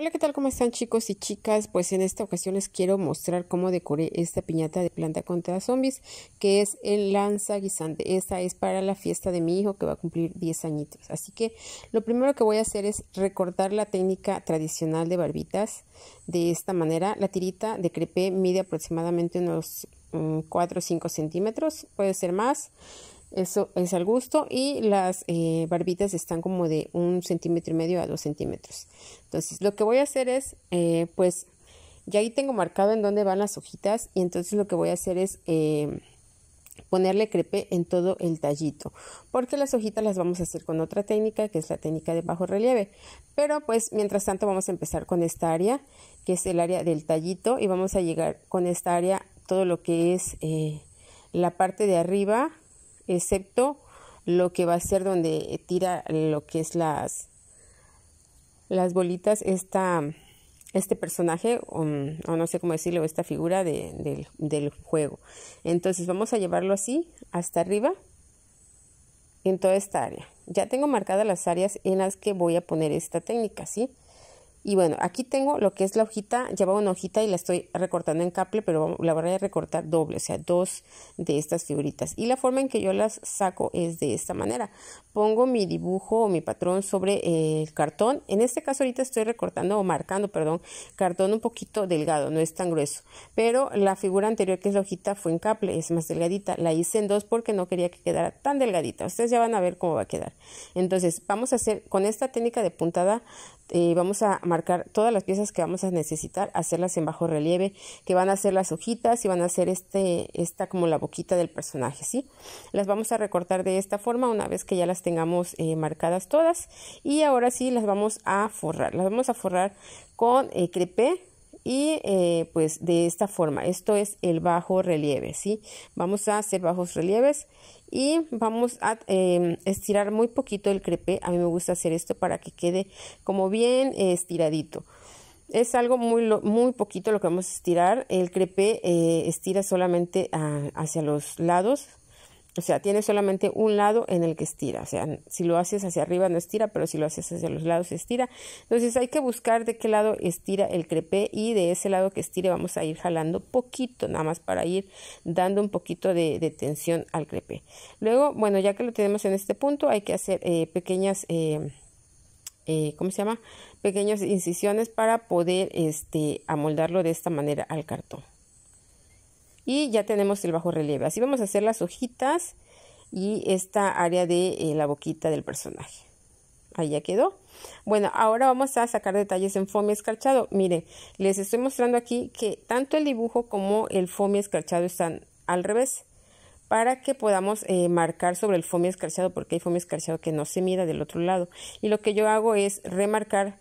Hola, ¿qué tal? ¿Cómo están chicos y chicas? Pues en esta ocasión les quiero mostrar cómo decoré esta piñata de planta contra zombies, que es el lanza guisante. Esta es para la fiesta de mi hijo que va a cumplir 10 añitos. Así que lo primero que voy a hacer es recortar la técnica tradicional de barbitas. De esta manera, la tirita de crepé mide aproximadamente unos 4 mm, o 5 centímetros, puede ser más. Eso es al gusto y las eh, barbitas están como de un centímetro y medio a dos centímetros. Entonces lo que voy a hacer es, eh, pues ya ahí tengo marcado en dónde van las hojitas y entonces lo que voy a hacer es eh, ponerle crepe en todo el tallito porque las hojitas las vamos a hacer con otra técnica que es la técnica de bajo relieve pero pues mientras tanto vamos a empezar con esta área que es el área del tallito y vamos a llegar con esta área todo lo que es la parte de arriba excepto lo que va a ser donde tira lo que es las, las bolitas, esta, este personaje, o, no sé cómo decirlo, esta figura del juego. Entonces vamos a llevarlo así, hasta arriba, en toda esta área. Ya tengo marcadas las áreas en las que voy a poner esta técnica, ¿sí? Y bueno, aquí tengo lo que es la hojita, Lleva una hojita y la estoy recortando en caple, pero la voy a recortar doble, o sea, dos de estas figuritas. Y la forma en que yo las saco es de esta manera. Pongo mi dibujo o mi patrón sobre el cartón. En este caso ahorita estoy recortando o marcando, perdón, cartón un poquito delgado, no es tan grueso. Pero la figura anterior que es la hojita fue en caple, es más delgadita. La hice en dos porque no quería que quedara tan delgadita. Ustedes ya van a ver cómo va a quedar. Entonces, vamos a hacer con esta técnica de puntada, eh, vamos a marcar todas las piezas que vamos a necesitar, hacerlas en bajo relieve, que van a ser las hojitas y van a ser este, esta como la boquita del personaje, ¿sí? Las vamos a recortar de esta forma una vez que ya las tengamos eh, marcadas todas y ahora sí las vamos a forrar, las vamos a forrar con crepe eh, crepé y eh, pues de esta forma esto es el bajo relieve sí vamos a hacer bajos relieves y vamos a em, estirar muy poquito el crepe a mí me gusta hacer esto para que quede como bien estiradito es algo muy muy poquito lo que vamos a estirar el crepe eh, estira solamente ah, hacia los lados o sea, tiene solamente un lado en el que estira. O sea, si lo haces hacia arriba no estira, pero si lo haces hacia los lados estira. Entonces hay que buscar de qué lado estira el crepé y de ese lado que estire vamos a ir jalando poquito, nada más para ir dando un poquito de, tensión al crepé. Luego, bueno, ya que lo tenemos en este punto, hay que hacer eh, pequeñas... Eh, eh, ¿cómo se llama? Pequeñas incisiones para poder este, amoldarlo de esta manera al cartón y ya tenemos el bajo relieve. Así vamos a hacer las hojitas y esta área de eh, la boquita del personaje. Ahí ya quedó. Bueno, ahora vamos a sacar detalles en foamy escarchado. mire les estoy mostrando aquí que tanto el dibujo como el foamy escarchado están al revés para que podamos eh, marcar sobre el foamy escarchado porque hay foamy escarchado que no se mira del otro lado. Y lo que yo hago es remarcar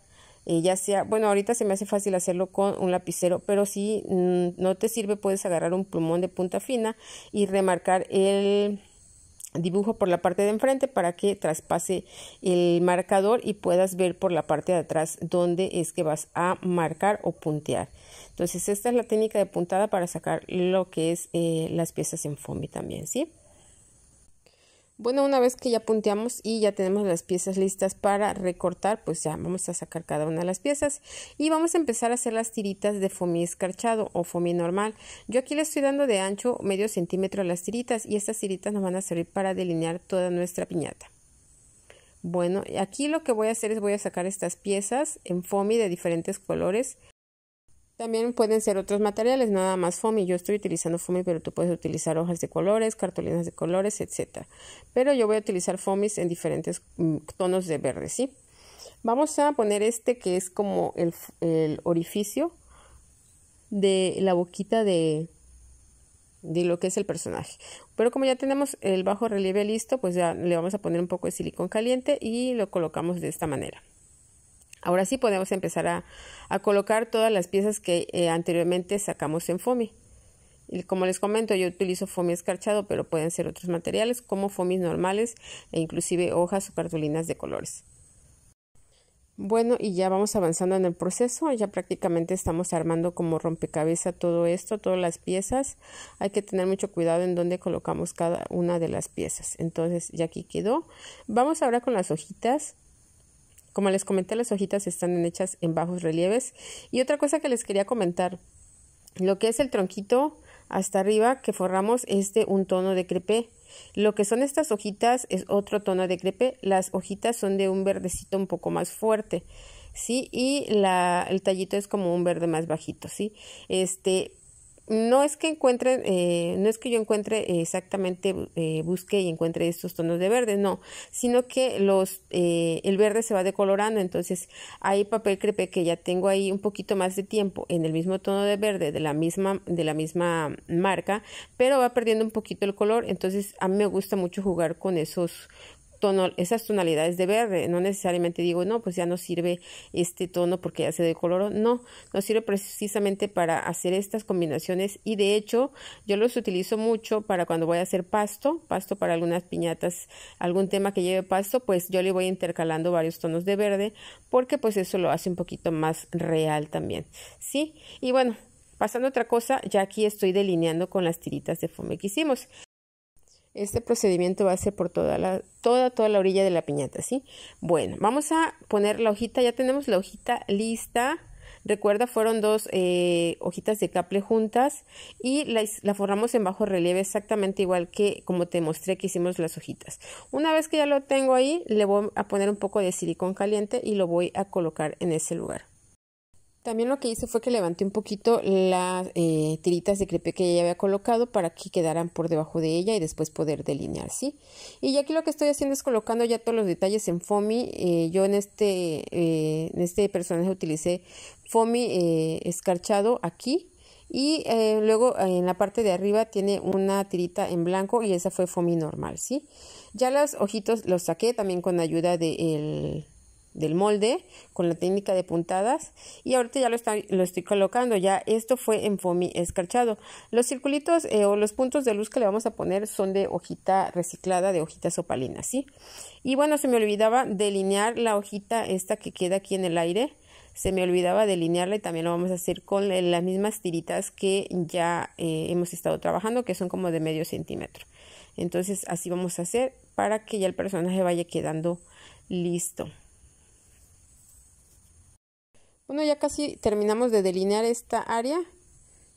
eh, ya sea, bueno, ahorita se me hace fácil hacerlo con un lapicero, pero si mm, no te sirve puedes agarrar un plumón de punta fina y remarcar el dibujo por la parte de enfrente para que traspase el marcador y puedas ver por la parte de atrás dónde es que vas a marcar o puntear. Entonces esta es la técnica de puntada para sacar lo que es eh, las piezas en foamy también, ¿sí? Bueno, una vez que ya punteamos y ya tenemos las piezas listas para recortar, pues ya vamos a sacar cada una de las piezas y vamos a empezar a hacer las tiritas de foamy escarchado o foamy normal. Yo aquí le estoy dando de ancho medio centímetro a las tiritas y estas tiritas nos van a servir para delinear toda nuestra piñata. Bueno, aquí lo que voy a hacer es voy a sacar estas piezas en foamy de diferentes colores también pueden ser otros materiales, nada más foamy. Yo estoy utilizando foamy, pero tú puedes utilizar hojas de colores, cartulinas de colores, etc. Pero yo voy a utilizar fomis en diferentes mm, tonos de verde, ¿sí? Vamos a poner este que es como el, orificio de la boquita de, de lo que es el personaje. Pero como ya tenemos el bajo relieve listo, pues ya le vamos a poner un poco de silicón caliente y lo colocamos de esta manera. Ahora sí podemos empezar a, colocar todas las piezas que eh, anteriormente sacamos en foamy. Y como les comento, yo utilizo foamy escarchado, pero pueden ser otros materiales como FOMIs normales e inclusive hojas o cartulinas de colores. Bueno, y ya vamos avanzando en el proceso, ya prácticamente estamos armando como rompecabezas todo esto, todas las piezas. Hay que tener mucho cuidado en dónde colocamos cada una de las piezas. Entonces, ya aquí quedó. Vamos ahora con las hojitas. Como les comenté, las hojitas están hechas en bajos relieves. Y otra cosa que les quería comentar, lo que es el tronquito hasta arriba que forramos es de un tono de crepé. Lo que son estas hojitas es otro tono de crepe. Las hojitas son de un verdecito un poco más fuerte, ¿sí? Y el tallito es como un verde más bajito, ¿sí? Este, no es que encuentren, eh, no es que yo encuentre exactamente, eh, busque y encuentre estos tonos de verde, no, sino que los, eh, el verde se va decolorando, entonces hay papel crepe que ya tengo ahí un poquito más de tiempo en el mismo tono de verde de la misma, de la misma marca, pero va perdiendo un poquito el color, entonces a mí me gusta mucho jugar con esos, esas tonalidades de verde. No necesariamente digo, no, pues ya no sirve este tono porque ya se decoloró. No, nos sirve precisamente para hacer estas combinaciones y de hecho yo los utilizo mucho para cuando voy a hacer pasto, pasto para algunas piñatas, algún tema que lleve pasto, pues yo le voy intercalando varios tonos de verde porque pues eso lo hace un poquito más real también. ¿Sí? Y bueno, Pasando otra cosa, ya aquí estoy delineando con las tiritas de fome que hicimos. Este procedimiento va a ser por toda la, toda, toda la orilla de la piñata, ¿sí? Bueno, vamos a poner la hojita, ya tenemos la hojita lista. Recuerda, fueron dos eh, hojitas de caple juntas y la, la, formamos en bajo relieve exactamente igual que como te mostré que hicimos las hojitas. Una vez que ya lo tengo ahí, le voy a poner un poco de silicón caliente y lo voy a colocar en ese lugar. También lo que hice fue que levanté un poquito las eh, tiritas de crepe que ya había colocado para que quedaran por debajo de ella y después poder delinear, ¿sí? Y aquí lo que estoy haciendo es colocando ya todos los detalles en foamy. Eh, yo en este, eh, en este personaje utilicé foamy escarchado aquí. Y luego en la parte de arriba tiene una tirita en blanco y esa fue foamy normal, ¿sí? Ya los ojitos los saqué también con ayuda del... De del molde con la técnica de puntadas y ahorita ya lo, lo estoy colocando ya esto fue en foamy escarchado los circulitos eh, o los puntos de luz que le vamos a poner son de hojita reciclada de hojitas opalinas y bueno se me olvidaba delinear la hojita esta que queda aquí en el aire se me olvidaba delinearla y también lo vamos a hacer con las mismas tiritas que ya eh, hemos estado trabajando que son como de medio centímetro entonces así vamos a hacer para que ya el personaje vaya quedando listo bueno, ya casi terminamos de delinear esta área.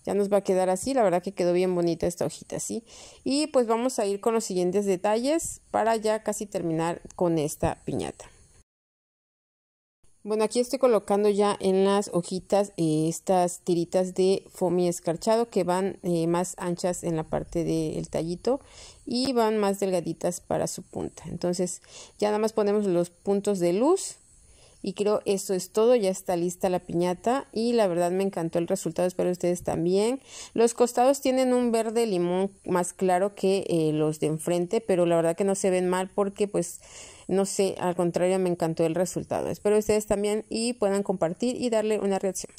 Ya nos va a quedar así, la verdad que quedó bien bonita esta hojita, ¿sí? Y pues vamos a ir con los siguientes detalles para ya casi terminar con esta piñata. Bueno, aquí estoy colocando ya en las hojitas eh, estas tiritas de foamy escarchado que van eh, más anchas en la parte del tallito y van más delgaditas para su punta. Entonces ya nada más ponemos los puntos de luz y creo eso es todo, ya está lista la piñata y la verdad me encantó el resultado, espero ustedes también. Los costados tienen un verde limón más claro que eh, los de enfrente, pero la verdad que no se ven mal porque pues no sé, al contrario me encantó el resultado. Espero ustedes también y puedan compartir y darle una reacción.